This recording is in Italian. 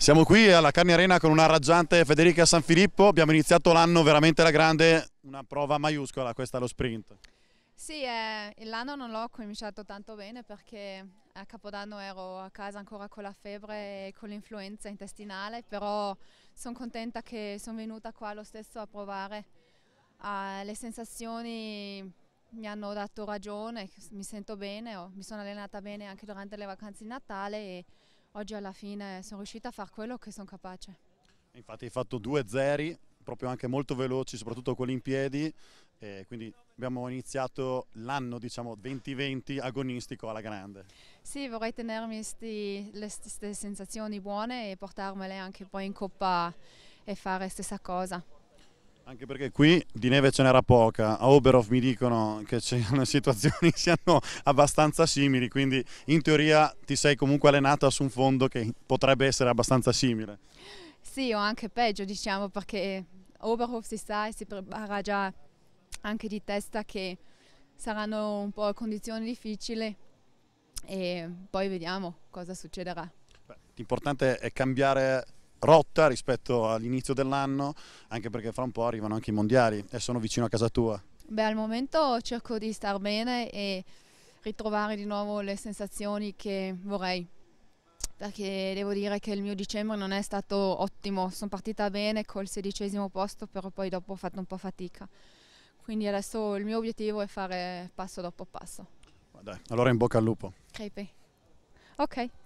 Siamo qui alla Carni Arena con una raggiante Federica Sanfilippo, abbiamo iniziato l'anno veramente la grande, una prova maiuscola questa allo sprint. Sì, eh, l'anno non l'ho cominciato tanto bene perché a Capodanno ero a casa ancora con la febbre e con l'influenza intestinale, però sono contenta che sono venuta qua lo stesso a provare. Uh, le sensazioni mi hanno dato ragione, mi sento bene, oh, mi sono allenata bene anche durante le vacanze di Natale e oggi alla fine sono riuscita a fare quello che sono capace. Infatti hai fatto due zeri, proprio anche molto veloci, soprattutto quelli in piedi, eh, quindi abbiamo iniziato l'anno diciamo 2020 agonistico alla grande. Sì, vorrei tenermi sti, le stesse sensazioni buone e portarmele anche poi in coppa e fare stessa cosa. Anche perché qui di neve ce n'era poca, a Oberhof mi dicono che le situazioni siano abbastanza simili, quindi in teoria ti sei comunque allenata su un fondo che potrebbe essere abbastanza simile. Sì, o anche peggio diciamo, perché Oberhof si sa e si prepara già anche di testa che saranno un po' condizioni difficili e poi vediamo cosa succederà. L'importante è cambiare rotta rispetto all'inizio dell'anno, anche perché fra un po' arrivano anche i mondiali e sono vicino a casa tua. Beh, al momento cerco di star bene e ritrovare di nuovo le sensazioni che vorrei, perché devo dire che il mio dicembre non è stato ottimo, sono partita bene col sedicesimo posto, però poi dopo ho fatto un po' fatica. Quindi adesso il mio obiettivo è fare passo dopo passo. Dai, allora in bocca al lupo. Crepe. Ok.